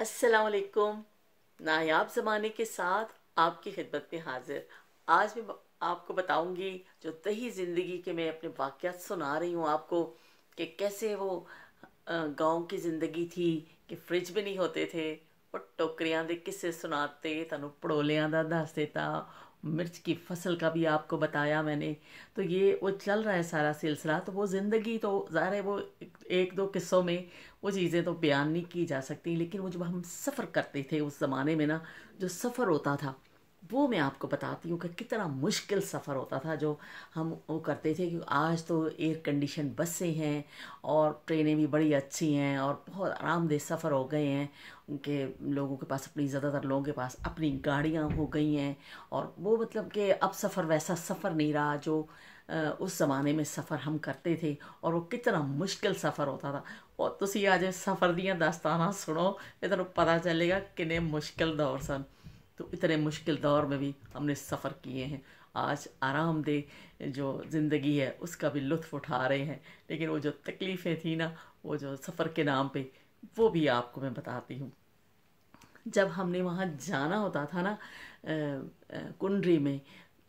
असलकुम नायाब ज़माने के साथ आपकी खिदमत में हाजिर आज मैं आपको बताऊंगी जो दही ज़िंदगी के मैं अपने वाक़ात सुना रही हूँ आपको कि कैसे वो गांव की ज़िंदगी थी कि फ्रिज भी नहीं होते थे और टोकरियाँ दे किसे सुनाते तनु पड़ोलियाँ का दस देता मिर्च की फसल का भी आपको बताया मैंने तो ये वो चल रहा है सारा सिलसिला तो वो ज़िंदगी तो ज़ाहिर है वो एक दो किस्सों में वो चीज़ें तो बयान नहीं की जा सकती लेकिन वो जब हम सफ़र करते थे उस ज़माने में ना जो सफ़र होता था वो मैं आपको बताती हूँ कि कितना मुश्किल सफ़र होता था जो हम वो करते थे क्योंकि आज तो एयर कंडीशन बसें हैं और ट्रेनें भी बड़ी अच्छी हैं और बहुत आरामदेह सफ़र हो गए हैं उनके लोगों के पास अपनी ज़्यादातर लोगों के पास अपनी गाड़ियाँ हो गई हैं और वो मतलब कि अब सफ़र वैसा सफ़र नहीं रहा जो उस ज़माने में सफ़र हम करते थे और वो कितना मुश्किल सफ़र होता था और तुम अज सफ़र दियाँ दास्ताना सुनो तो पता चलेगा किन्ने मुश्किल दौर सन तो इतने मुश्किल दौर में भी हमने सफ़र किए हैं आज आरामदेह जो ज़िंदगी है उसका भी लुत्फ उठा रहे हैं लेकिन वो जो तकलीफ़ें थी ना वो जो सफ़र के नाम पे वो भी आपको मैं बताती हूँ जब हमने वहाँ जाना होता था ना कुंडरी में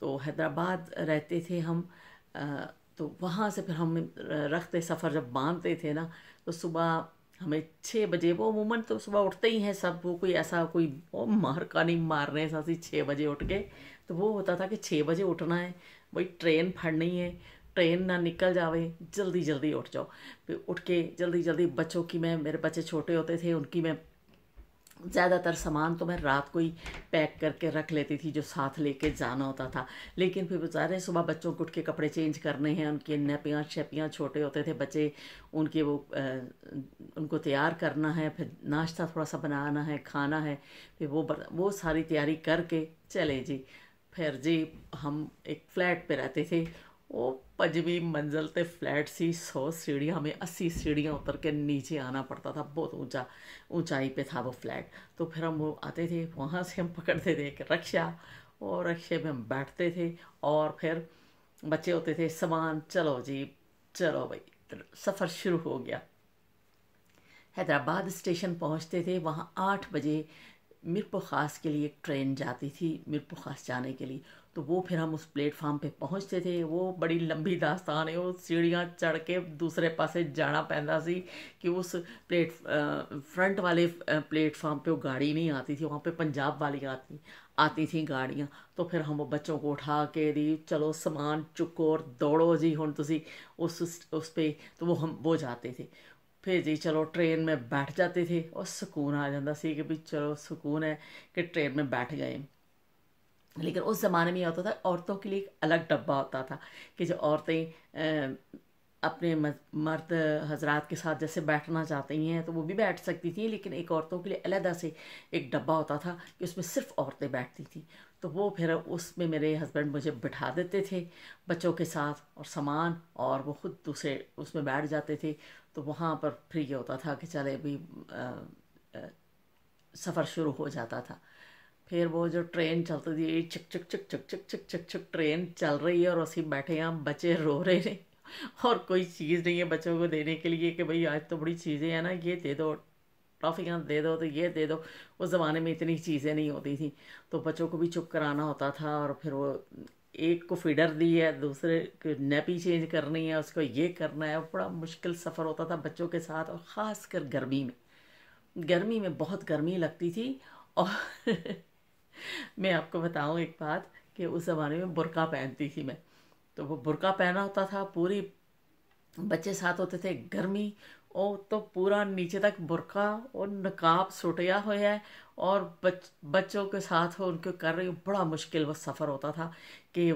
तो हैदराबाद रहते थे हम आ, तो वहाँ से फिर हम रखते सफ़र जब बांधते थे ना तो सुबह हमें छः बजे वो अमूमन तो सुबह उठते ही हैं सब वो कोई ऐसा कोई मार का नहीं मार रहे हैं सी छः बजे उठ के तो वो होता था कि छः बजे उठना है भाई ट्रेन फड़नी है ट्रेन ना निकल जावे जल्दी जल्दी उठ जाओ फिर उठ के जल्दी जल्दी बच्चों की मैं मेरे बच्चे छोटे होते थे उनकी मैं ज़्यादातर सामान तो मैं रात को ही पैक करके रख लेती थी जो साथ लेके जाना होता था लेकिन फिर बेचारे सुबह बच्चों को उठ के कपड़े चेंज करने हैं उनके नपियाँ शपियाँ छोटे होते थे बच्चे उनके वो आ, उनको तैयार करना है फिर नाश्ता थोड़ा सा बनाना है खाना है फिर वो बर, वो सारी तैयारी करके चले जी फिर जी हम एक फ्लैट पे रहते थे वो पजवी मंजिल ते फ्लैट सी सौ सीढ़ियाँ हमें अस्सी सीढ़ियाँ उतर के नीचे आना पड़ता था बहुत ऊंचा ऊंचाई पे था वो फ्लैट तो फिर हम वो आते थे वहाँ से हम पकड़ते थे एक रक्शा और रक्शे में हम बैठते थे और फिर बच्चे होते थे सामान चलो जी चलो भाई सफ़र शुरू हो गया हैदराबाद स्टेशन पहुँचते थे वहाँ आठ बजे मीरपुर ख़ास के लिए एक ट्रेन जाती थी मीरपुर ख़ास जाने के लिए तो वो फिर हम उस प्लेटफार्म पे पहुंचते थे वो बड़ी लंबी दास्तान है वो सीढ़ियाँ चढ़ के दूसरे पासे जाना पैंदा सी कि उस प्लेट फ्रंट वाले प्लेटफार्म पे वो गाड़ी नहीं आती थी वहाँ पे पंजाब वाली आती आती थी गाड़ियाँ तो फिर हम बच्चों को उठा के दी चलो सामान चुको और दौड़ो जी हूँ तुम उस उस पर तो वो हम वो जाते थे फिर जी चलो ट्रेन में बैठ जाते थे और सुकून आ जाता सी कि भी चलो सुकून है कि ट्रेन में बैठ गए लेकिन उस ज़माने में होता था औरतों के लिए एक अलग डब्बा होता था कि जो औरतें अपने मर्द हजरात के साथ जैसे बैठना चाहती हैं तो वो भी बैठ सकती थी लेकिन एक औरतों के लिए अलहदा से एक डब्बा होता था कि उसमें सिर्फ औरतें बैठती थी तो वो फिर उसमें मेरे हस्बैंड मुझे बिठा देते थे बच्चों के साथ और सामान और वो ख़ुद दूसरे उसमें बैठ जाते थे तो वहाँ पर फिर ये होता था कि चले भी सफ़र शुरू हो जाता था फिर वो जो ट्रेन चलती थी ये छक छक छक छक छक छक छक ट्रेन चल रही है और उसी बैठे हैं बच्चे रो रहे हैं और कोई चीज़ नहीं है बच्चों को देने के लिए कि भाई आज तो बड़ी चीज़ें हैं ना ये दे दो ट्रॉफियाँ दे दो तो ये दे दो उस ज़माने में इतनी चीज़ें नहीं होती थी तो बच्चों को भी चुप कराना होता था और फिर वो एक को फीडर दी है दूसरे को नैपी चेंज करनी है उसको ये करना है बड़ा मुश्किल सफ़र होता था बच्चों के साथ और ख़ास कर गर्मी में गर्मी में बहुत गर्मी लगती थी और मैं आपको बताऊँ एक बात कि उस ज़माने में बुरका पहनती थी मैं तो वो बुरका पहना होता था पूरी बच्चे साथ होते थे गर्मी और तो पूरा नीचे तक बुरका और नकाब सुटिया हुआ है और बच बच्चों के साथ हो उनको कर रही हूँ बड़ा मुश्किल वो सफ़र होता था कि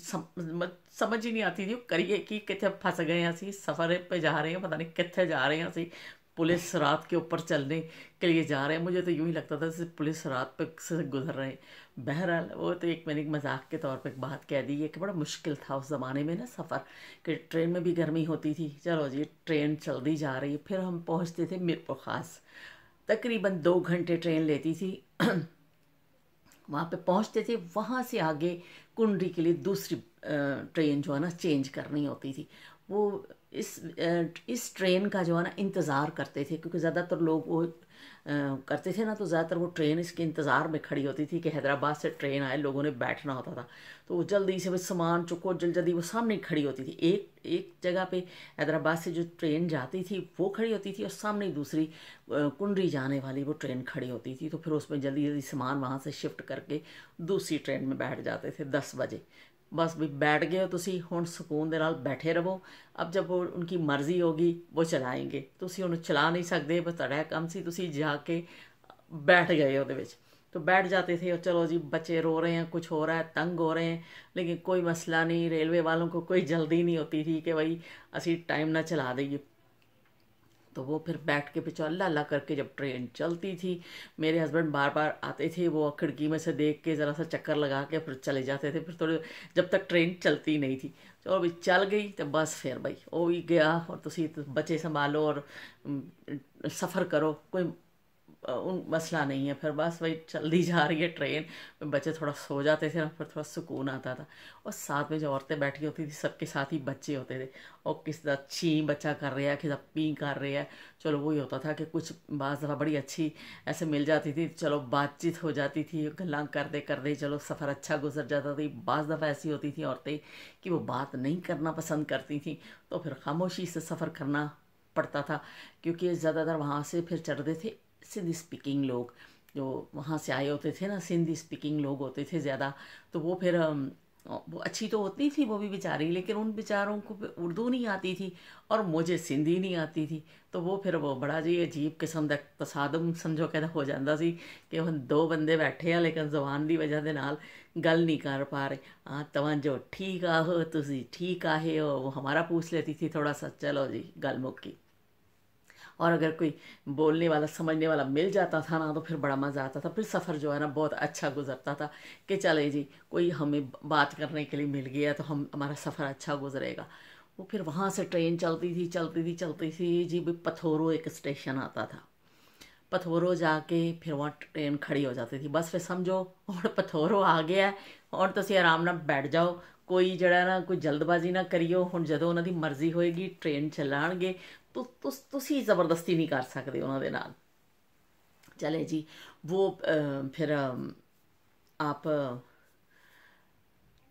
सम, समझ ही नहीं आती थी करिए कि कितने फंस गए हैं असी सफ़र पे जा रहे हैं पता नहीं कितने जा रहे हैं असी पुलिस रात के ऊपर चलने के लिए जा रहे हैं मुझे तो यूं ही लगता था जैसे पुलिस रात पे से गुजर रहे हैं बहरहाल वो तो एक मैंने मजाक के तौर पे एक बात कह दी है कि बड़ा मुश्किल था उस ज़माने में ना सफ़र कि ट्रेन में भी गर्मी होती थी चलो जी ट्रेन चल दी जा रही है फिर हम पहुँचते थे मीरपुर ख़ास तकरीबन दो घंटे ट्रेन लेती थी वहाँ पे पहुँचते थे वहाँ से आगे कुंडी के लिए दूसरी ट्रेन जो है ना चेंज करनी होती थी वो इस इस ट्रेन का जो है ना इंतज़ार करते थे क्योंकि ज़्यादातर लोग वो करते थे ना तो ज़्यादातर वो ट्रेन इसके इंतज़ार में खड़ी होती थी कि हैदराबाद से ट्रेन आए लोगों ने बैठना होता था तो वो जल्दी से वो सामान चुको जल्द जल्दी वो सामने खड़ी होती थी एक एक जगह पे हैदराबाद से जो ट्रेन जाती थी वो खड़ी होती थी और सामने ही दूसरी कुंडरी जाने वाली वो ट्रेन खड़ी होती थी तो फिर उसमें जल्दी जल्दी सामान वहाँ से शिफ्ट करके दूसरी ट्रेन में बैठ जाते थे दस बजे बस भी बैठ गए हो तुम हूँ सुकून ਨਾਲ ਬੈਠੇ ਰਹੋ ਅਬ ਜਬ ਉਹ ਉਨਕੀ ਮਰਜ਼ੀ ਹੋਗੀ ਉਹ ਚਲਾਏਂਗੇ ਤੁਸੀਂ ਉਹਨੂੰ ਚਲਾ ਨਹੀਂ ਸਕਦੇ ਬਸ ਤੁਹਾਡਾ ਕੰਮ ਸੀ ਤੁਸੀਂ ਜਾ ਕੇ बैठ गए ਉਹਦੇ तो बैठ जाते थे और चलो जी बच्चे रो रहे हैं कुछ हो रहा है तंग हो रहे हैं लेकिन कोई मसला नहीं रेलवे वालों को कोई जल्दी नहीं होती थी कि भाई असी टाइम ना चला दीए तो वो फिर बैठ के पीछे अल्लाह अल्लाह करके जब ट्रेन चलती थी मेरे हस्बैंड बार बार आते थे वो खिड़की में से देख के ज़रा सा चक्कर लगा के फिर चले जाते थे फिर थोड़े जब तक ट्रेन चलती नहीं थी और तो भी चल गई तो बस फिर भाई वो भी गया और तुम तो बचे संभालो और सफ़र करो कोई उन मसला नहीं है फिर बस वही चलती जा रही है ट्रेन बच्चे थोड़ा सो जाते थे ना फिर थोड़ा सुकून आता था और साथ में जो औरतें बैठी होती थी सबके साथ ही बच्चे होते थे और किस तरह छी बच्चा कर रहा है किस तरह पी कर रहे हैं चलो वही होता था कि कुछ बात ज़रा बड़ी अच्छी ऐसे मिल जाती थी चलो बातचीत हो जाती थी गला करते करते चलो सफ़र अच्छा गुजर जाता था बाज़ दफ़ा ऐसी होती थी औरतें कि वो बात नहीं करना पसंद करती थी तो फिर खामोशी से सफ़र करना पड़ता था क्योंकि ज़्यादातर वहाँ से फिर चढ़ते थे सिंधी स्पीकिंग लोग जो वहाँ से आए होते थे ना सिंधी स्पीकिंग लोग होते थे ज़्यादा तो वो फिर वो अच्छी तो होती थी वो भी बेचारी लेकिन उन बेचारों को उर्दू नहीं आती थी और मुझे सिंधी नहीं आती थी तो वो फिर वो बड़ा जी अजीब किस्म का तसादम समझो कहना हो जाता सी कि हम दो बंदे बैठे हैं लेकिन जबान की वजह के नाल गल नहीं कर पा रहे हाँ तवजो ठीक आहो तुम ठीक आए हो वो हमारा पूछ लेती थी थोड़ा सा चलो जी गल मुक्की और अगर कोई बोलने वाला समझने वाला मिल जाता था ना तो फिर बड़ा मज़ा आता था फिर सफ़र जो है ना बहुत अच्छा गुजरता था कि चले जी कोई हमें बात करने के लिए मिल गया तो हम हमारा सफ़र अच्छा गुजरेगा वो फिर वहाँ से ट्रेन चलती थी चलती थी चलती थी जी भी पथोरो एक स्टेशन आता था पथोरो जाके फिर वहाँ ट्रेन खड़ी हो जाती थी बस फिर समझो और पथोरो आ गया और ਤੁਸੀਂ ਆਰਾਮ ਨਾਲ ਬੈਠ ਜਾਓ ਕੋਈ कोई ਨਾ ना ਜਲਦਬਾਜ਼ੀ ਨਾ ਕਰਿਓ ਹੁਣ ਜਦੋਂ ਉਹਨਾਂ ਦੀ मर्जी होएगी ट्रेन ਚਲਾਣਗੇ तो तु तो, तो ज़बरदस्ती नहीं कर सकते उन्होंने ਨਾਲ चले जी वो फिर आप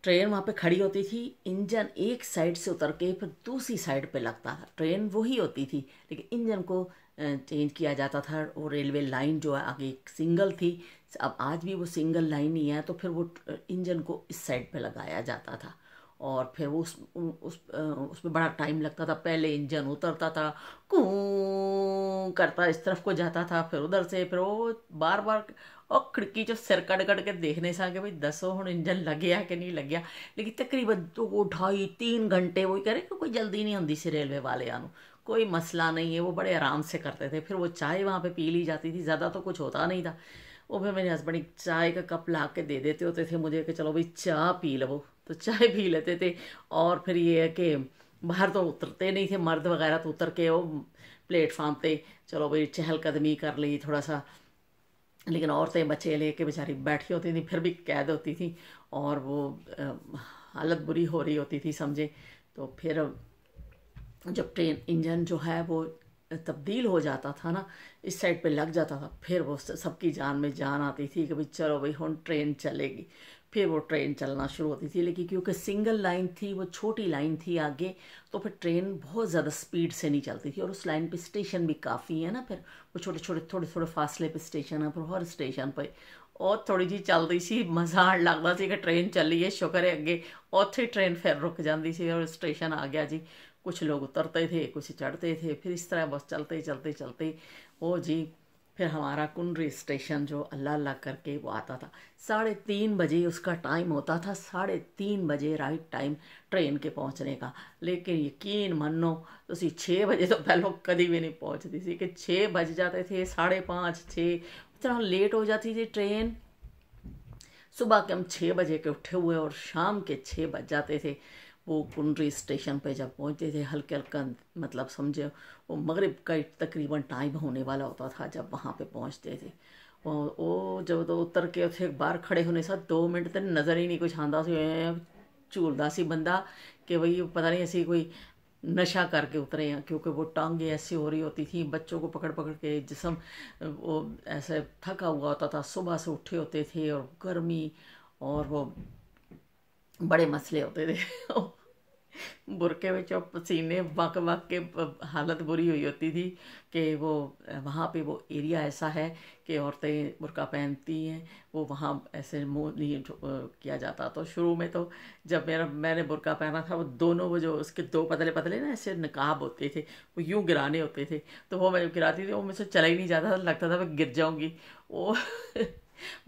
ट्रेन वहाँ पे खड़ी होती थी इंजन एक साइड से उतर के फिर दूसरी साइड पे लगता था ट्रेन वही होती थी लेकिन इंजन को चेंज किया जाता था वो रेलवे लाइन जो है आगे एक सिंगल थी अब आज भी वो सिंगल लाइन ही है तो फिर वो इंजन को इस साइड पे लगाया जाता था और फिर वो उस उस उसमें बड़ा टाइम लगता था पहले इंजन उतरता था कूँ करता इस तरफ को जाता था फिर उधर से फिर वो बार बार और खिड़की जो सिर कट कट के देखने से आगे भाई दसों हूँ इंजन लग गया कि नहीं लग गया लेकिन तकरीबन दो तो ढाई तीन घंटे वो कह रहे कि कोई जल्दी नहीं होती सी रेलवे वाले आनू कोई मसला नहीं है वो बड़े आराम से करते थे फिर वो चाय वहाँ पे पी ली जाती थी ज़्यादा तो कुछ होता नहीं था वो फिर मेरे हस्बैंड एक चाय का कप ला के दे देते होते थे मुझे कि चलो भाई चाय पी लो तो चाय पी लेते थे और फिर ये है कि बाहर तो उतरते नहीं थे मर्द वगैरह तो उतर के वो प्लेटफार्म पे चलो भाई चहलकदमी कर ली थोड़ा सा लेकिन औरतें बच्चे लेके बेचारी बैठी होती थी फिर भी कैद होती थी और वो हालत बुरी हो रही होती थी समझे तो फिर जब ट्रेन इंजन जो है वो तब्दील हो जाता था ना इस साइड पे लग जाता था फिर वो सबकी जान में जान आती थी कि भाई चलो भाई हम ट्रेन चलेगी फिर वो ट्रेन चलना शुरू होती थी लेकिन क्योंकि सिंगल लाइन थी वो छोटी लाइन थी आगे तो फिर ट्रेन बहुत ज़्यादा स्पीड से नहीं चलती थी और उस लाइन पे स्टेशन भी काफ़ी है ना फिर वो छोटे छोटे थोड़े थोड़े फासले पे स्टेशन है फिर हर स्टेशन पे और थोड़ी जी चलती सी मजा आन लगता सी कि ट्रेन चली है शुक्र है अगे उत्थे ट्रेन फिर रुक जाती सी और स्टेशन आ गया जी कुछ लोग उतरते थे कुछ चढ़ते थे फिर इस तरह बस चलते चलते चलते ओ जी फिर हमारा कुंडरी स्टेशन जो अल्लाह अल्लाह करके वो आता था साढ़े तीन बजे उसका टाइम होता था साढ़े तीन बजे राइट टाइम ट्रेन के पहुंचने का लेकिन यकीन मनो छः बजे तो पहले कभी भी नहीं पहुंचती थी कि छः बज जाते थे साढ़े पाँच छः इतना लेट हो जाती थी ट्रेन सुबह के हम छः बजे के उठे हुए और शाम के छः बज जाते थे वो कुंडरी स्टेशन पे जब पहुँचते थे हल्के हल्का मतलब समझे वो मगरब का तकरीबन टाइम होने वाला होता था जब वहाँ पे पहुँचते थे वो वो जब तो उतर के उसे बार खड़े होने साथ दो मिनट तक नज़र ही नहीं कुछ आंदा से झूलदा सी बंदा कि भाई पता नहीं ऐसी कोई नशा करके उतरे हैं क्योंकि वो टांगे ऐसी हो रही होती थी बच्चों को पकड़ पकड़ के जिसम वो ऐसे थका हुआ होता था सुबह से उठे होते थे और गर्मी और वो बड़े मसले होते थे बुरके में जो पसीने वक वक के हालत बुरी हुई होती थी कि वो वहाँ पे वो एरिया ऐसा है कि औरतें बुरका पहनती हैं वो वहाँ ऐसे मुँह नहीं किया जाता तो शुरू में तो जब मेरा मैंने बुरका पहना था वो दोनों वो जो उसके दो पतले पतले ना ऐसे नकाब होते थे वो यूँ गिराने होते थे तो वो मैं गिराती थी वो मुझसे चला ही नहीं जाता था लगता था मैं गिर जाऊँगी वो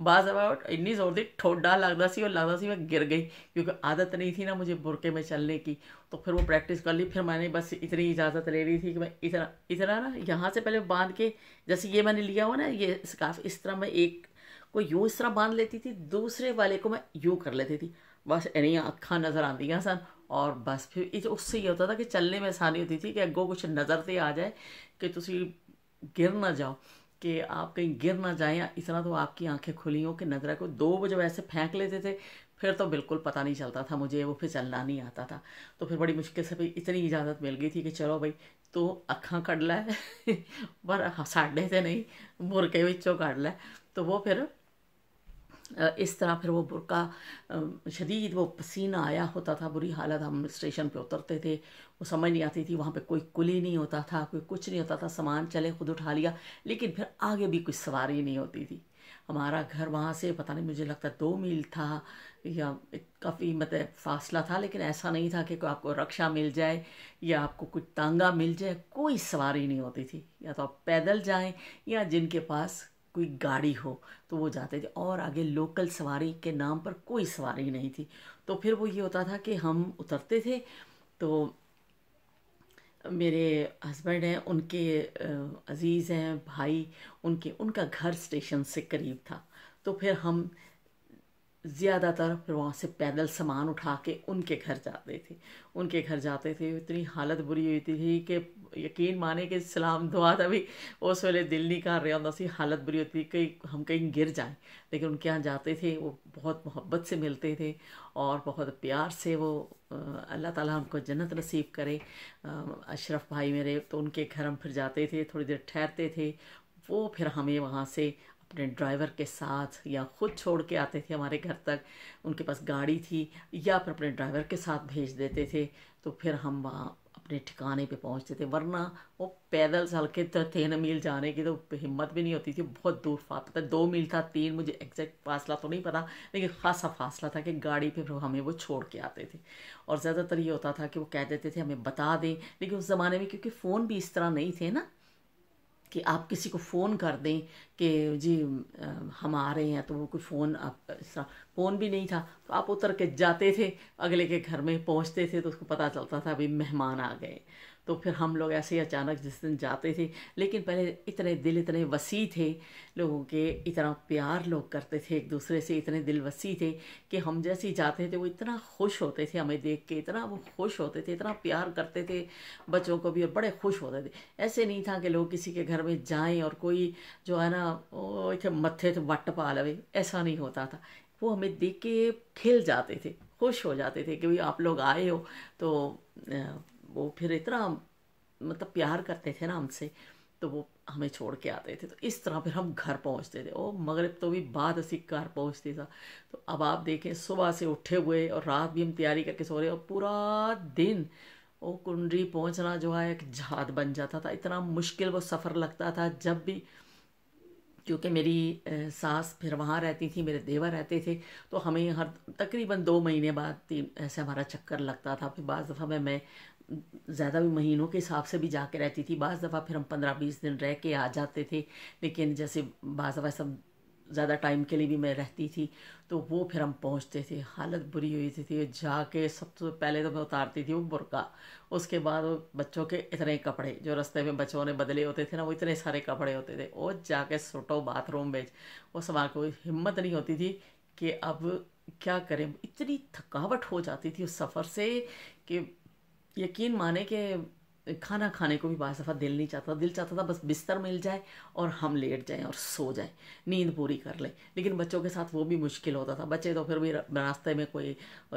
बाज अबाउट इन्नी जोर दी ठोडा लगता सी और लगता सी मैं गिर गई क्योंकि आदत नहीं थी ना मुझे बुरके में चलने की तो फिर वो प्रैक्टिस कर ली फिर मैंने बस इतनी इजाज़त ले ली थी कि मैं इतना इतना ना यहाँ से पहले बांध के जैसे ये मैंने लिया हुआ ना ये स्काफ इस तरह मैं एक को यूँ इस तरह बांध लेती थी दूसरे वाले को मैं यूँ कर लेती थी बस यानी अखाँ नज़र आती हैं सन और बस फिर उससे ये होता था कि चलने में आसानी होती थी कि अगो कुछ नज़र से आ जाए कि तुम गिर ना जाओ कि आप कहीं गिर ना जाएं इतना तो आपकी आंखें खुली हो कि नजरा को दो जब ऐसे फेंक लेते थे फिर तो बिल्कुल पता नहीं चलता था मुझे वो फिर चलना नहीं आता था तो फिर बड़ी मुश्किल से भाई इतनी इजाज़त मिल गई थी कि चलो भाई तो अखा कड़ लै पर हाँ, साढ़े से नहीं मुरके बिचों कड़ लै तो वो फिर इस तरह फिर वो बुरका शदीद वो पसीना आया होता था बुरी हालत हम स्टेशन पे उतरते थे वो समझ नहीं आती थी वहाँ पे कोई कुली नहीं होता था कोई कुछ नहीं होता था सामान चले खुद उठा लिया लेकिन फिर आगे भी कुछ सवारी नहीं होती थी हमारा घर वहाँ से पता नहीं मुझे लगता दो मील था या काफ़ी मतलब फासला था लेकिन ऐसा नहीं था कि कोई आपको रक्षा मिल जाए या आपको कुछ तांगा मिल जाए कोई सवारी नहीं होती थी या तो आप पैदल जाएं या जिनके पास कोई गाड़ी हो तो वो जाते थे और आगे लोकल सवारी के नाम पर कोई सवारी नहीं थी तो फिर वो ये होता था कि हम उतरते थे तो मेरे हस्बैंड हैं उनके अज़ीज़ हैं भाई उनके उनका घर स्टेशन से करीब था तो फिर हम ज़्यादातर फिर वहाँ से पैदल सामान उठा के उनके घर जाते थे उनके घर जाते थे इतनी हालत बुरी हुई थी कि यकीन माने कि सलाम दुआ था भी उस वेले दिल नहीं कर रहा सी हालत बुरी होती कहीं हम कहीं गिर जाएं लेकिन उनके यहाँ जाते थे वो बहुत मोहब्बत से मिलते थे और बहुत प्यार से वो अल्लाह ताला हमको जन्नत नसीब करे अशरफ भाई मेरे तो उनके घर हम फिर जाते थे थोड़ी देर ठहरते थे वो फिर हमें वहाँ से अपने ड्राइवर के साथ या ख़ुद छोड़ के आते थे हमारे घर तक उनके पास गाड़ी थी या फिर अपने ड्राइवर के साथ भेज देते थे तो फिर हम वहाँ अपने ठिकाने पे पहुँचते थे वरना वो पैदल चल के तो तीन मील जाने की तो हिम्मत भी नहीं होती थी बहुत दूर फासला था दो मील था तीन मुझे एग्जैक्ट फासला तो नहीं पता लेकिन खासा फासला था कि गाड़ी पे हमें वो छोड़ के आते थे और ज़्यादातर ये होता था कि वो कह देते थे हमें बता दें लेकिन उस ज़माने में क्योंकि फ़ोन भी इस तरह नहीं थे ना कि आप किसी को फ़ोन कर दें कि जी हम आ रहे हैं तो वो कोई फ़ोन आप फ़ोन भी नहीं था तो आप उतर के जाते थे अगले के घर में पहुंचते थे तो उसको पता चलता था अभी मेहमान आ गए तो फिर हम लोग ऐसे ही अचानक जिस दिन जाते थे लेकिन पहले इतने दिल इतने वसी थे लोगों के इतना प्यार लोग करते थे एक दूसरे से इतने दिल वसी थे कि हम जैसे ही जाते थे वो इतना खुश होते थे हमें देख के इतना वो खुश होते थे इतना प्यार करते थे बच्चों को भी और बड़े खुश होते थे ऐसे नहीं था कि लोग किसी के घर में जाएँ और कोई जो है ना इतने मत्थे तो वट पा लवे ऐसा नहीं होता था वो हमें देख के खिल जाते थे खुश हो जाते थे कि भाई आप लोग आए हो तो वो फिर इतना मतलब प्यार करते थे ना हमसे तो वो हमें छोड़ के आते थे तो इस तरह फिर हम घर पहुंचते थे ओ मगरब तो भी बाद असी घर पहुंचते था तो अब आप देखें सुबह से उठे हुए और रात भी हम तैयारी करके सो रहे और पूरा दिन वो कुंडी पहुंचना जो है एक झाद बन जाता था इतना मुश्किल वो सफ़र लगता था जब भी क्योंकि मेरी सास फिर वहाँ रहती थी मेरे देवर रहते थे तो हमें हर तकरीबन दो महीने बाद तीन ऐसे हमारा चक्कर लगता था फिर बाज़ दफ़ा में मैं ज़्यादा भी महीनों के हिसाब से भी जाके रहती थी बाज़ दफ़ा फिर हम पंद्रह बीस दिन रह के आ जाते थे लेकिन जैसे बाज़ दफ़ा सब ज़्यादा टाइम के लिए भी मैं रहती थी तो वो फिर हम पहुँचते थे हालत बुरी हुई थी, थी जाके सबसे तो पहले तो मैं उतारती थी वो बुरका उसके बाद वो बच्चों के इतने कपड़े जो रस्ते में बच्चों ने बदले होते थे ना वो इतने सारे कपड़े होते थे वो जाके सुटो बाथरूम में उस माँ को हिम्मत नहीं होती थी कि अब क्या करें इतनी थकावट हो जाती थी उस सफ़र से कि यकीन माने कि खाना खाने को भी बाज दिल नहीं चाहता दिल चाहता था बस बिस्तर मिल जाए और हम लेट जाएं और सो जाएं नींद पूरी कर लें लेकिन बच्चों के साथ वो भी मुश्किल होता था बच्चे तो फिर भी रास्ते में कोई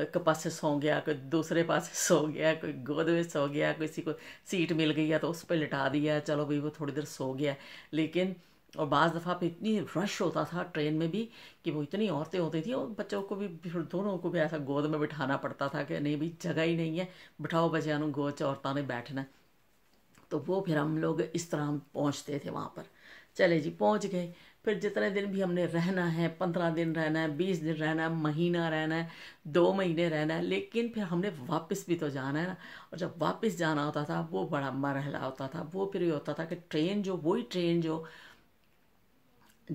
एक पास से सो गया कोई दूसरे पास से सो गया कोई गोद में सो गया किसी को सीट मिल गई या तो उस पर लिटा दिया चलो भाई वो थोड़ी देर सो गया लेकिन और बाज़ दफ़ा पे इतनी रश होता था ट्रेन में भी कि वो इतनी औरतें होती थी और बच्चों को भी फिर दोनों को भी ऐसा गोद में बिठाना पड़ता था कि नहीं भाई जगह ही नहीं है बिठाओ बच्चों गोद औरतों ने बैठना तो वो फिर हम लोग इस तरह हम पहुँचते थे वहाँ पर चले जी पहुँच गए फिर जितने दिन भी हमने रहना है पंद्रह दिन रहना है बीस दिन रहना है महीना रहना है दो महीने रहना है लेकिन फिर हमने वापस भी तो जाना है ना और जब वापस जाना होता था वो बड़ा मरहला होता था वो फिर ये होता था कि ट्रेन जो वही ट्रेन जो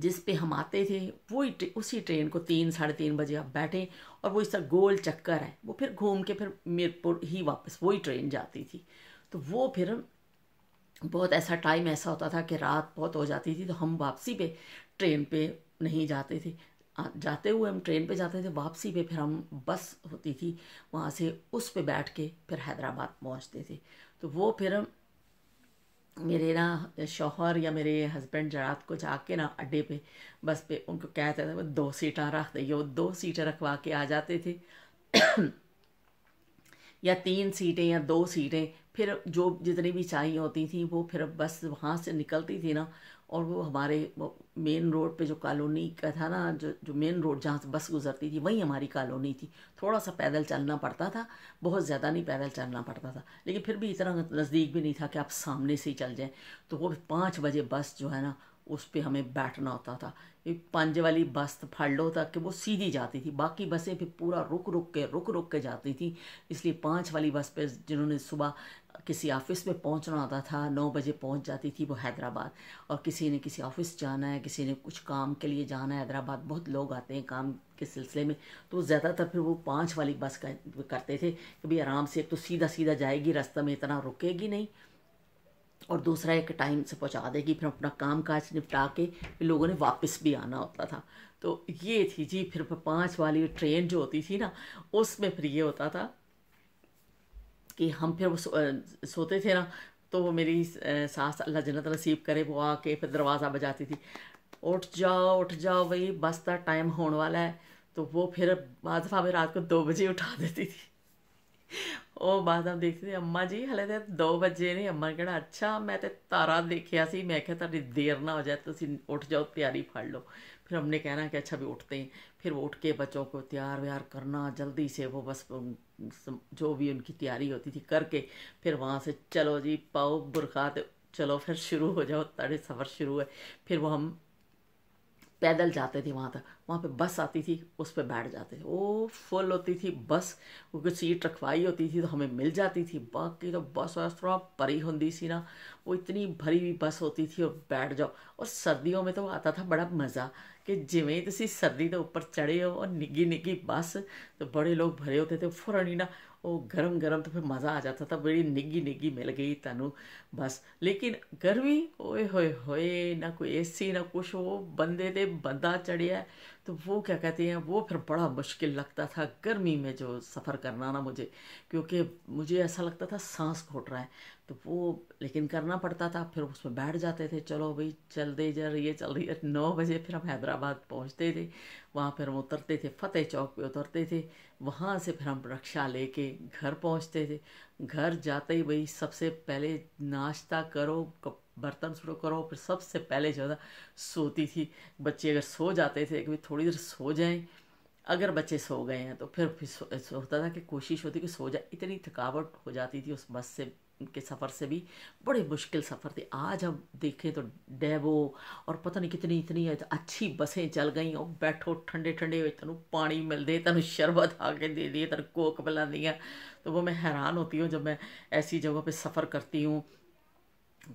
जिस पे हम आते थे वो उसी ट्रेन को तीन साढ़े तीन बजे आप बैठे और वो इसका गोल चक्कर है वो फिर घूम के फिर मीरपुर ही वापस वही ट्रेन जाती थी तो वो फिर बहुत ऐसा टाइम ऐसा होता था कि रात बहुत हो जाती थी तो हम वापसी पे ट्रेन पे नहीं जाते थे जाते हुए हम ट्रेन पे जाते थे वापसी पे फिर हम बस होती थी वहाँ से उस पे बैठ के फिर हैदराबाद पहुँचते थे तो वो फिर मेरे ना शोहर या मेरे हस्बैंड जरात को जाके ना अड्डे पे बस पे उनको कहते थे वो दो सीटा रख दे वो दो सीटें रखवा के आ जाते थे या तीन सीटें या दो सीटें फिर जो जितनी भी चाहिए होती थी वो फिर बस वहाँ से निकलती थी ना और वो हमारे मेन रोड पे जो कॉलोनी का था ना जो जो मेन रोड जहाँ से बस गुजरती थी वहीं हमारी कॉलोनी थी थोड़ा सा पैदल चलना पड़ता था बहुत ज़्यादा नहीं पैदल चलना पड़ता था लेकिन फिर भी इतना नज़दीक भी नहीं था कि आप सामने से ही चल जाएँ तो वो पाँच बजे बस जो है ना उस पर हमें बैठना होता था एक पंज वाली बस फड़ लो कि वो सीधी जाती थी बाकी बसें फिर पूरा रुक रुक के रुक रुक के जाती थी इसलिए पाँच वाली बस पे जिन्होंने सुबह किसी ऑफिस में पहुंचना होता था नौ बजे पहुंच जाती थी वो हैदराबाद और किसी ने किसी ऑफिस जाना है किसी ने कुछ काम के लिए जाना है हैदराबाद बहुत लोग आते हैं काम के सिलसिले में तो ज़्यादातर फिर वो पाँच वाली बस करते थे कभी आराम से एक तो सीधा सीधा जाएगी रास्ते में इतना रुकेगी नहीं और दूसरा एक टाइम से पहुंचा देगी फिर अपना काम काज निपटा के लोगों ने वापस भी आना होता था तो ये थी जी फिर पाँच वाली ट्रेन जो होती थी ना उसमें फिर ये होता था कि हम फिर वो सो, सोते थे ना तो वो मेरी सास अल्लाह जन्नत नसीब करे वो आके फिर दरवाज़ा बजाती थी उठ जाओ उठ जाओ भाई बस का टाइम होने वाला है तो वो फिर बाद दफ़ा में रात को दो बजे उठा देती थी ਉਹ ਬਾਅਦ ਆ ਦੇਖਦੀ ਅੰਮਾ ਜੀ ਹਲੇ ਤੇ 2 ਵਜੇ ਨੇ ਅੰਮਾ ਕਿਹੜਾ ਅੱਛਾ ਮੈਂ ਤੇ ਤਾਰਾ ਦੇਖਿਆ ਸੀ ਮੈਂ ਕਿਹਾ ਤੁਹਾਡੀ ਦੇਰ ਨਾ ਹੋ ਜਾਏ ਤੁਸੀਂ ਉੱਠ ਜਾਓ ਤਿਆਰੀ ਫੜ ਲਓ फिर हमने कहना कि अच्छा भी उठते हैं फिर वो उठ के बच्चों को तैयार व्यार करना जल्दी से वो बस जो भी उनकी तैयारी होती थी करके फिर वहाँ से चलो जी पाओ बुरखा चलो फिर शुरू हो जाओ तड़े सफ़र शुरू है फिर वो हम पैदल जाते थे वहाँ तक वहाँ पे बस आती थी उस पर बैठ जाते थे वो फुल होती थी बस क्योंकि सीट रखवाई होती थी तो हमें मिल जाती थी बाकी तो बस वस थोड़ा परी होती सी ना वो इतनी भरी हुई बस होती थी और बैठ जाओ और सर्दियों में तो आता था बड़ा मज़ा ਕਿ ਜਿਵੇਂ सर्दी के उपर चढ़े हो और निगी निगी बस तो बड़े लोग भरे होते थे फुरन ही ना ਉਹ ਗਰਮ ਗਰਮ ਤਾਂ ਫਿਰ ਮਜ਼ਾ ਆ ਜਾਂਦਾ ਤਾਂ ਬੜੀ ਨਿੱਗੀ ਨਿੱਗੀ ਮਿਲ ਗਈ ਤੁਹਾਨੂੰ ਬਸ ਲੇਕਿਨ ਗਰਮੀ ਓਏ ਹੋਏ ਹੋਏ ਨਾ ਕੋਈ ਏਸੀ ਨਾ ਕੁਛ ਉਹ ਬੰਦੇ ਤੇ ਬੰਦਾ ਚੜਿਆ तो वो क्या कहते हैं वो फिर बड़ा मुश्किल लगता था गर्मी में जो सफ़र करना ना मुझे क्योंकि मुझे ऐसा लगता था सांस घोट रहा है तो वो लेकिन करना पड़ता था फिर उसमें बैठ जाते थे चलो भाई चल दे रही है चल रही है नौ बजे फिर हम हैदराबाद पहुंचते थे वहाँ फिर हम उतरते थे फतेह चौक पे उतरते थे वहाँ से फिर हम रक्षा लेके घर पहुँचते थे घर जाते ही भाई सबसे पहले नाश्ता करो बर्तन शुरू करो फिर सबसे पहले जो है सोती थी बच्चे अगर सो जाते थे कि थोड़ी देर सो जाएं अगर बच्चे सो गए हैं तो फिर फिर होता था कि कोशिश होती कि सो जाए इतनी थकावट हो जाती थी उस बस से के सफ़र से भी बड़े मुश्किल सफ़र थे आज हम देखें तो डेवो और पता नहीं कितनी इतनी अच्छी बसें चल गई और बैठो ठंडे ठंडे हुए तेन पानी मिलते तेन शरबत आके दे दिए तेन कोक पिला दिया तो वो मैं हैरान होती हूँ जब मैं ऐसी जगह पे सफ़र करती हूँ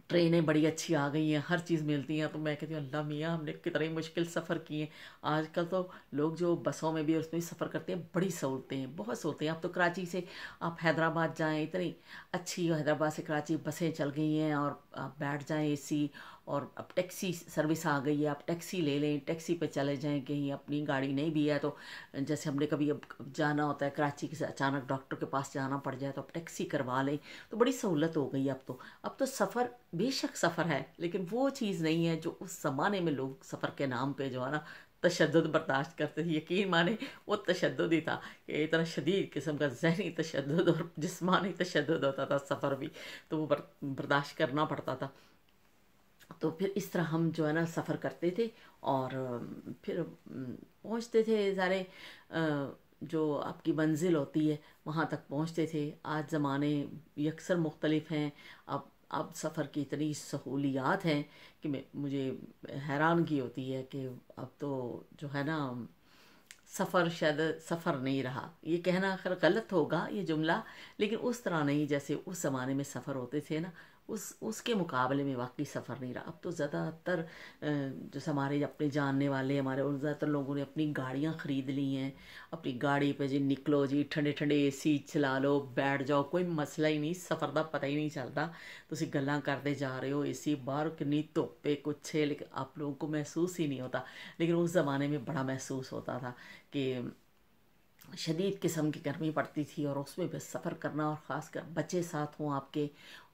ट्रेनें बड़ी अच्छी आ गई हैं हर चीज़ मिलती है तो मैं कहती हूँ अल्लाह मियाँ हमने कितने मुश्किल सफ़र किए आजकल तो लोग जो बसों में भी उसमें भी सफ़र करते हैं बड़ी सहूलतें हैं बहुत सहूलतें हैं आप तो कराची से आप हैदराबाद जाएँ इतनी अच्छी हैदराबाद से कराची बसें चल गई हैं और आप बैठ जाएं एसी और अब टैक्सी सर्विस आ गई है आप टैक्सी ले लें टैक्सी पे चले जाएं कहीं अपनी गाड़ी नहीं भी है तो जैसे हमने कभी अब जाना होता है कराची के अचानक डॉक्टर के पास जाना पड़ जाए तो आप टैक्सी करवा लें तो बड़ी सहूलत हो गई अब तो अब तो सफ़र बेशक सफ़र है लेकिन वो चीज़ नहीं है जो उस ज़माने में लोग सफ़र के नाम पर जो है ना तशद बर्दाश्त करते थे यकीन माने वो तशद ही था कि इतना शदीद किस्म का जहनी तशद और जिसमानी तशद होता था सफ़र भी तो वो बर्दाश्त करना पड़ता था तो फिर इस तरह हम जो है ना सफ़र करते थे और फिर पहुंचते थे सारे जो आपकी मंजिल होती है वहाँ तक पहुँचते थे आज ज़माने अक्सर मुख्तलिफ हैं अब अब सफ़र की इतनी सहूलियात हैं कि मुझे मुझे हैरानगी होती है कि अब तो जो है ना सफ़र शायद सफ़र नहीं रहा ये कहना खैर गलत होगा ये जुमला लेकिन उस तरह नहीं जैसे उस ज़माने में सफ़र होते थे ना उस उसके मुकाबले में वाकई सफ़र नहीं रहा अब तो ज़्यादातर जैसे हमारे अपने जानने वाले हमारे और ज़्यादातर लोगों ने अपनी गाड़ियाँ ख़रीद ली हैं अपनी गाड़ी पे जी निकलो जी ठंडे ठंडे ए सी चला लो बैठ जाओ कोई मसला ही नहीं सफ़र का पता ही नहीं चलता तुम गल करते जा रहे हो ए सी बाहर किन्नी धुप्प है कुछ है लेकिन आप लोगों को महसूस ही नहीं होता लेकिन उस ज़माने में बड़ा महसूस होता था कि शदीद किस्म की गर्मी पड़ती थी और उसमें भी सफ़र करना और ख़ास कर बच्चे साथ हों आपके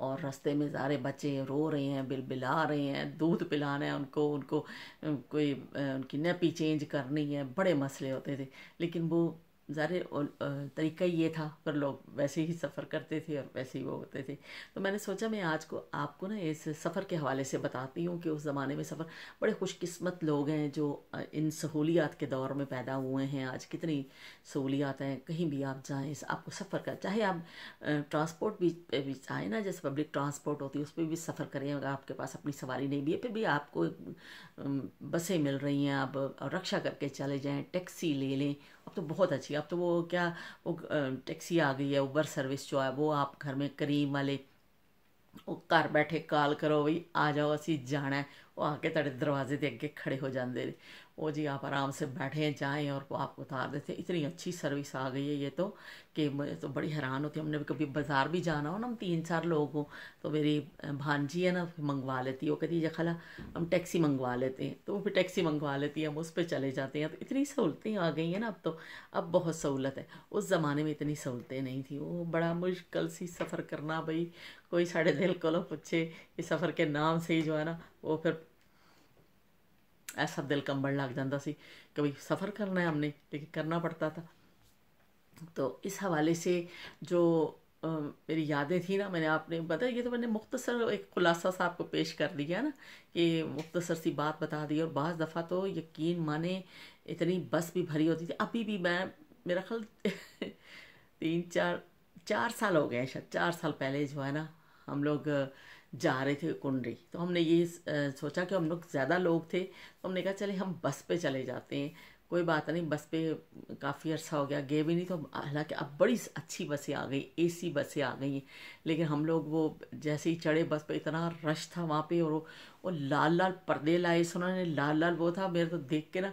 और रास्ते में सारे बच्चे रो रहे हैं बिल बिला रहे हैं दूध पिलाना है उनको उनको कोई उनकी नैपी चेंज करनी है बड़े मसले होते थे लेकिन वो ज़ाहिर तरीका ये था पर लोग वैसे ही सफ़र करते थे और वैसे ही वो होते थे तो मैंने सोचा मैं आज को आपको ना इस सफ़र के हवाले से बताती हूँ कि उस ज़माने में सफ़र बड़े खुशकिस्मत लोग हैं जो इन सहूलियात के दौर में पैदा हुए हैं आज कितनी सहूलियात हैं कहीं भी आप जाएँ आपको सफ़र कर चाहे आप ट्रांसपोर्ट भी भी चाहें ना जैसे पब्लिक ट्रांसपोर्ट होती है उस पर भी सफ़र करें अगर आपके पास अपनी सवारी नहीं भी है फिर भी आपको बसें मिल रही हैं आप रक्षा करके चले जाएँ टैक्सी ले लें अब तो बहुत अच्छी अब तो वो क्या वो टैक्सी आ गई है उबर सर्विस जो है वो आप घर में करीम वाले वो घर बैठे कॉल करो भाई आ जाओ असी जाना है वो आके तेरे दरवाजे के अगे खड़े हो जाते वो जी आप आराम से बैठें जाएं और वो आपको उतार देते हैं इतनी अच्छी सर्विस आ गई है ये तो कि मुझे तो बड़ी हैरान होती है हमने भी कभी बाज़ार भी जाना हो ना हम तीन चार लोग हों तो मेरी भांजी है ना मंगवा लेती है वो कहती है खाला हम टैक्सी मंगवा लेते हैं तो वो फिर टैक्सी मंगवा लेती है हम उस पर चले जाते हैं तो इतनी सहूलतें आ गई हैं ना अब तो अब बहुत सहूलत है उस ज़माने में इतनी सहूलतें नहीं थी वो बड़ा मुश्किल सी सफ़र करना भाई कोई साढ़े दिल को पूछे इस सफ़र के नाम से ही जो है ना वो फिर ऐसा दिल ਕੰਬਣ लग जाता सी कभी भाई सफ़र करना है हमने लेकिन करना पड़ता था तो इस हवाले से जो आ, मेरी यादें थी ना मैंने आपने बताया ये तो मैंने मुख्तसर एक खुलासा सा आपको पेश कर दिया ना कि मुख्तसर सी बात बता दी और बज़ दफ़ा तो यकीन माने इतनी बस भी भरी होती थी अभी भी मैं मेरा ख्याल तीन चार चार साल हो गए शायद चार साल पहले जो है ना हम लोग जा रहे थे कुंडी तो हमने ये सोचा कि हम लोग ज़्यादा लोग थे तो हमने कहा चले हम बस पे चले जाते हैं कोई बात नहीं बस पे काफ़ी अर्सा हो गया गए भी नहीं तो हालांकि अब बड़ी अच्छी बसें आ गई एसी बसें आ गई हैं लेकिन हम लोग वो जैसे ही चढ़े बस पे इतना रश था वहाँ पे और वो लाल लाल पर्दे लाए सुना लाल लाल वो था मेरे तो देख के ना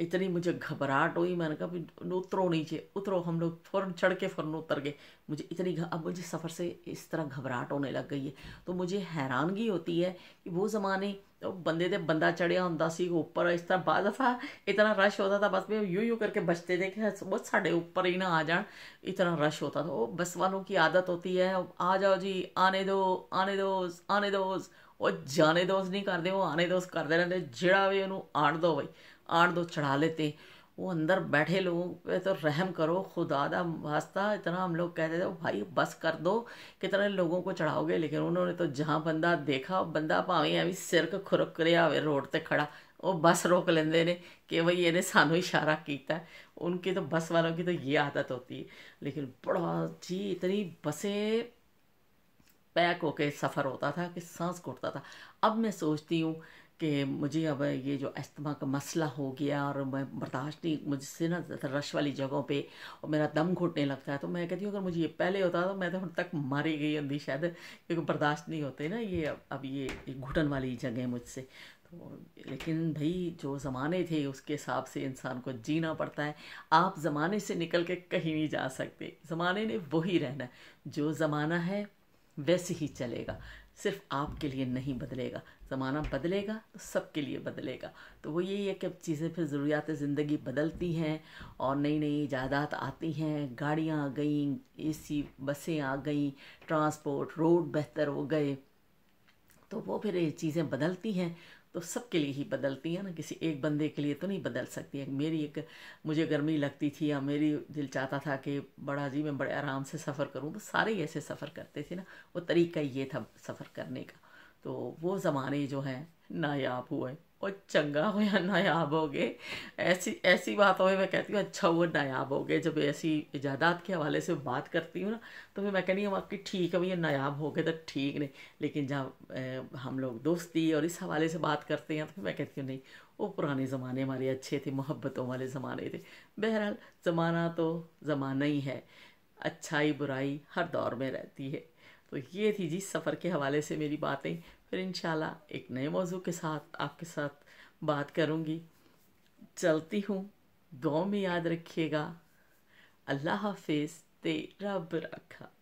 इतनी मुझे घबराहट हुई मैंने कहा उतरो नीचे उतरो हम लोग फ़ौरन चढ़ के फ़ौरन उतर गए मुझे इतनी अब मुझे सफ़र से इस तरह घबराहट होने लग गई है तो मुझे हैरानगी होती है कि वो ज़माने तो बंदे ते बंदा चढ़िया होंदा सी उप्पर इस तरह बाद दफ़ा इतना रश होता था बस में यूँ यूँ करके बचते थे कि वो साढ़े ऊपर ही ना आ जा इतना रश होता था वो बस वालों की आदत होती है आ जाओ जी आने दो आने दो आने दो वो जाने ਦੋਸ नहीं करते वो आने ਦੋਸ करते रहते जड़ा भी उन्होंने ਆਣ ਦੋ ਬਈ आठ दो चढ़ा लेते वो अंदर बैठे लोगों पे तो रहम करो खुदादा वास्ता इतना हम लोग कहते थे भाई बस कर दो कितने लोगों को चढ़ाओगे लेकिन उन्होंने तो जहाँ बंदा देखा बंदा भावें अभी सिर खुरक रहा होवे रोड पर खड़ा वो बस रोक ਲੈਂਦੇ ने कि भाई इन्हें सानू इशारा किया उनकी तो बस वालों की तो ये आदत होती है लेकिन बड़ा जी इतनी बसें पैक होके सफ़र होता था कि सांस घुटता था अब मैं सोचती हूँ कि मुझे अब ये जो अस्थमा का मसला हो गया और मैं बर्दाश्त नहीं मुझसे ना रश वाली जगहों पे और मेरा दम घुटने लगता है तो मैं कहती हूँ अगर मुझे ये पहले होता तो मैं तो हम तक मारी गई होती शायद क्योंकि बर्दाश्त नहीं होते ना ये अब, अब ये घुटन वाली जगह मुझसे तो लेकिन भाई जो ज़माने थे उसके हिसाब से इंसान को जीना पड़ता है आप ज़माने से निकल के कहीं नहीं जा सकते ज़माने ने वही रहना है जो ज़माना है वैसे ही चलेगा सिर्फ आपके लिए नहीं बदलेगा ज़माना बदलेगा तो सबके लिए बदलेगा तो वो यही है कि अब चीज़ें फिर ज़रूरियात ज़िंदगी बदलती हैं और नई नई ईजादात आती हैं गाड़ियाँ आ गई ए सी बसें आ गई ट्रांसपोर्ट रोड बेहतर हो गए तो वो फिर ये चीज़ें बदलती हैं तो सबके लिए ही बदलती हैं ना किसी एक बंदे के लिए तो नहीं बदल सकती है मेरी एक मुझे गर्मी लगती थी या मेरी दिल चाहता था कि बड़ा जी मैं बड़े आराम से सफ़र करूँ तो सारे ही ऐसे सफ़र करते थे ना वो तरीका ये था सफ़र करने का तो वो ज़माने जो हैं नायाब हुए और चंगा हो या नायाब हो गए ऐसी ऐसी बातों में मैं कहती हूँ अच्छा हुआ नायाब हो गए जब ऐसी इजादात के हवाले से बात करती हूँ ना तो फिर मैं कहनी हूँ आपकी ठीक है भैया नायाब हो गए तो ठीक नहीं लेकिन जब हम लोग दोस्ती और इस हवाले से बात करते हैं तो फिर मैं कहती हूँ नहीं वो पुराने ज़माने हमारे अच्छे थे मोहब्बतों वाले ज़माने थे बहरहाल ज़माना तो ज़माना ही है अच्छाई बुराई हर दौर में रहती है तो ये थी जी सफ़र के हवाले से मेरी बातें फिर इन एक नए मौजू के साथ आपके साथ बात करूँगी चलती हूँ गाँव में याद रखिएगा अल्लाह हाफिज़ ते रब रखा